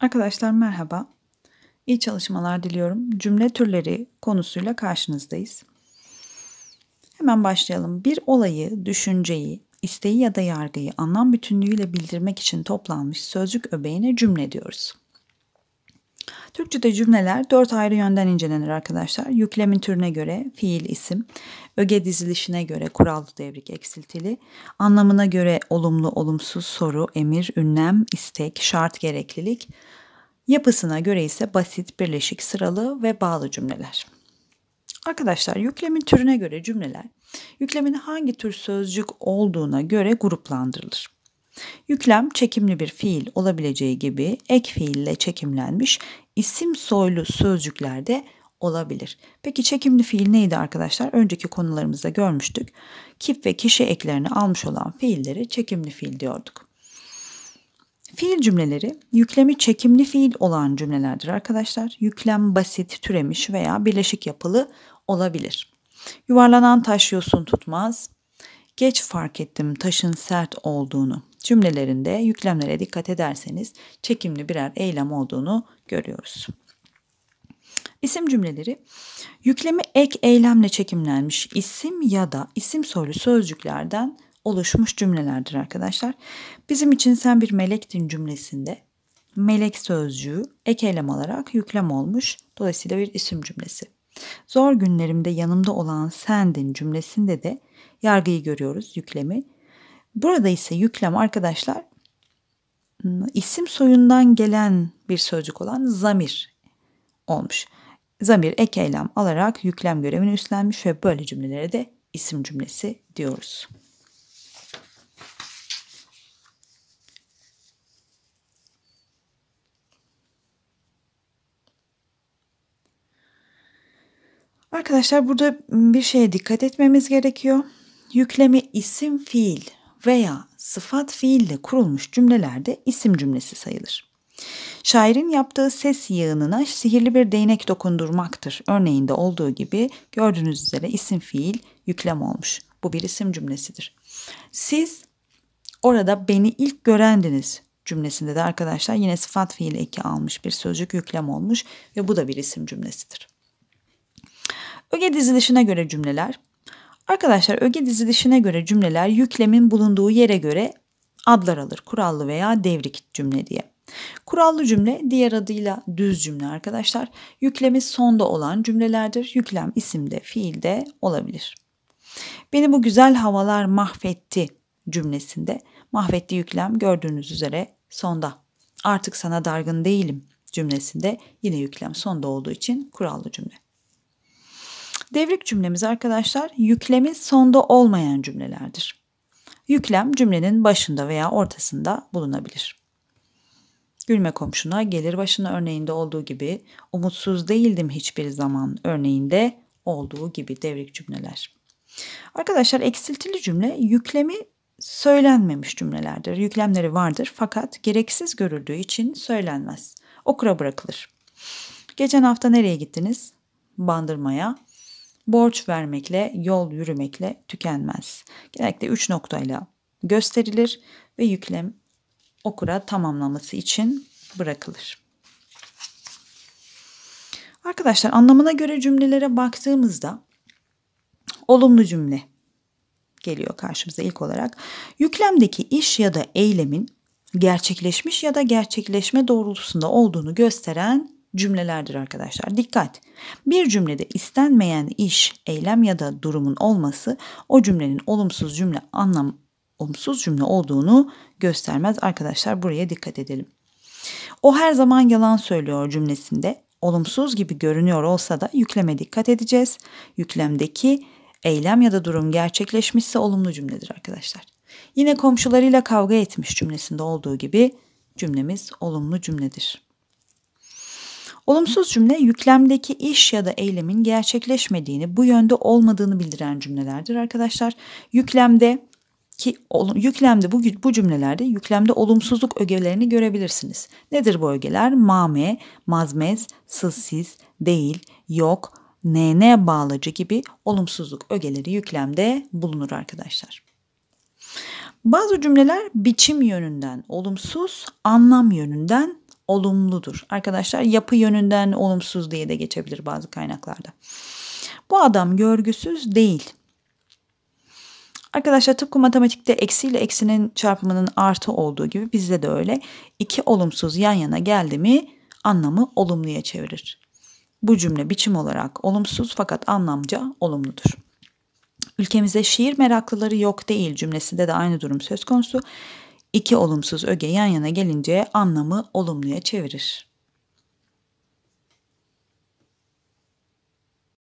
Arkadaşlar merhaba. İyi çalışmalar diliyorum. Cümle türleri konusuyla karşınızdayız. Hemen başlayalım. Bir olayı, düşünceyi, isteği ya da yargıyı anlam bütünlüğüyle bildirmek için toplanmış sözcük öbeğine cümle diyoruz. Türkçe'de cümleler dört ayrı yönden incelenir arkadaşlar. Yüklemin türüne göre fiil isim, öge dizilişine göre kurallı devrik eksiltili, anlamına göre olumlu olumsuz soru, emir, ünlem, istek, şart, gereklilik, yapısına göre ise basit, birleşik, sıralı ve bağlı cümleler. Arkadaşlar yüklemin türüne göre cümleler, yüklemin hangi tür sözcük olduğuna göre gruplandırılır. Yüklem çekimli bir fiil olabileceği gibi ek fiille çekimlenmiş isim soylu sözcükler de olabilir. Peki çekimli fiil neydi arkadaşlar? Önceki konularımızda görmüştük. Kip ve kişi eklerini almış olan fiilleri çekimli fiil diyorduk. Fiil cümleleri yüklemi çekimli fiil olan cümlelerdir arkadaşlar. Yüklem basit, türemiş veya birleşik yapılı olabilir. Yuvarlanan taş yosun tutmaz. Geç fark ettim taşın sert olduğunu cümlelerinde yüklemlere dikkat ederseniz çekimli birer eylem olduğunu görüyoruz. İsim cümleleri yüklemi ek eylemle çekimlenmiş isim ya da isim soylu sözcüklerden oluşmuş cümlelerdir arkadaşlar. Bizim için sen bir melektin cümlesinde melek sözcüğü ek eylem olarak yüklem olmuş. Dolayısıyla bir isim cümlesi. Zor günlerimde yanımda olan sendin cümlesinde de yargıyı görüyoruz, yüklemi. Burada ise yüklem arkadaşlar isim soyundan gelen bir sözcük olan zamir olmuş. Zamir ek eylem alarak yüklem görevini üstlenmiş ve böyle cümlelere de isim cümlesi diyoruz. Arkadaşlar burada bir şeye dikkat etmemiz gerekiyor. Yüklemi isim fiil veya sıfat fiille kurulmuş cümlelerde isim cümlesi sayılır. Şairin yaptığı ses yığınına sihirli bir değnek dokundurmaktır. Örneğinde olduğu gibi gördüğünüz üzere isim fiil yüklem olmuş. Bu bir isim cümlesidir. Siz orada beni ilk görendiniz cümlesinde de arkadaşlar yine sıfat fiil eki almış bir sözcük yüklem olmuş ve bu da bir isim cümlesidir. Öge dizilişine göre cümleler Arkadaşlar öge dizilişine göre cümleler yüklemin bulunduğu yere göre adlar alır. Kurallı veya devrik cümle diye. Kurallı cümle diğer adıyla düz cümle arkadaşlar. Yüklemi sonda olan cümlelerdir. Yüklem isimde, fiilde olabilir. Beni bu güzel havalar mahvetti cümlesinde mahvetti yüklem gördüğünüz üzere sonda. Artık sana dargın değilim cümlesinde yine yüklem sonda olduğu için kurallı cümle. Devrik cümlemiz arkadaşlar yüklemi sonda olmayan cümlelerdir. Yüklem cümlenin başında veya ortasında bulunabilir. Gülme komşuna gelir başına örneğinde olduğu gibi umutsuz değildim hiçbir zaman örneğinde olduğu gibi devrik cümleler. Arkadaşlar eksiltili cümle yüklemi söylenmemiş cümlelerdir. Yüklemleri vardır fakat gereksiz görüldüğü için söylenmez. Okura bırakılır. Geçen hafta nereye gittiniz? Bandırmaya borç vermekle, yol yürümekle tükenmez. Genellikle 3 noktayla gösterilir ve yüklem okura tamamlaması için bırakılır. Arkadaşlar anlamına göre cümlelere baktığımızda olumlu cümle geliyor karşımıza ilk olarak. Yüklemdeki iş ya da eylemin gerçekleşmiş ya da gerçekleşme doğrultusunda olduğunu gösteren cümlelerdir arkadaşlar. Dikkat! Bir cümlede istenmeyen iş, eylem ya da durumun olması o cümlenin olumsuz cümle anlam olumsuz cümle olduğunu göstermez arkadaşlar. Buraya dikkat edelim. O her zaman yalan söylüyor cümlesinde olumsuz gibi görünüyor olsa da yükleme dikkat edeceğiz. Yüklemdeki eylem ya da durum gerçekleşmişse olumlu cümledir arkadaşlar. Yine komşularıyla kavga etmiş cümlesinde olduğu gibi cümlemiz olumlu cümledir. Olumsuz cümle yüklemdeki iş ya da eylemin gerçekleşmediğini, bu yönde olmadığını bildiren cümlelerdir arkadaşlar. Yüklemde ki yüklemde bu, bu cümlelerde yüklemde olumsuzluk ögelerini görebilirsiniz. Nedir bu ögeler? Mame, mazmez, sızsiz, değil, yok, ne-ne bağlacı gibi olumsuzluk ögeleri yüklemde bulunur arkadaşlar. Bazı cümleler biçim yönünden olumsuz, anlam yönünden olumludur. Arkadaşlar yapı yönünden olumsuz diye de geçebilir bazı kaynaklarda. Bu adam görgüsüz değil. Arkadaşlar tıpkı matematikte eksi ile eksinin çarpımının artı olduğu gibi bizde de öyle. İki olumsuz yan yana geldi mi anlamı olumluya çevirir. Bu cümle biçim olarak olumsuz fakat anlamca olumludur. Ülkemizde şiir meraklıları yok değil cümlesinde de aynı durum söz konusu. İki olumsuz öge yan yana gelince anlamı olumluya çevirir.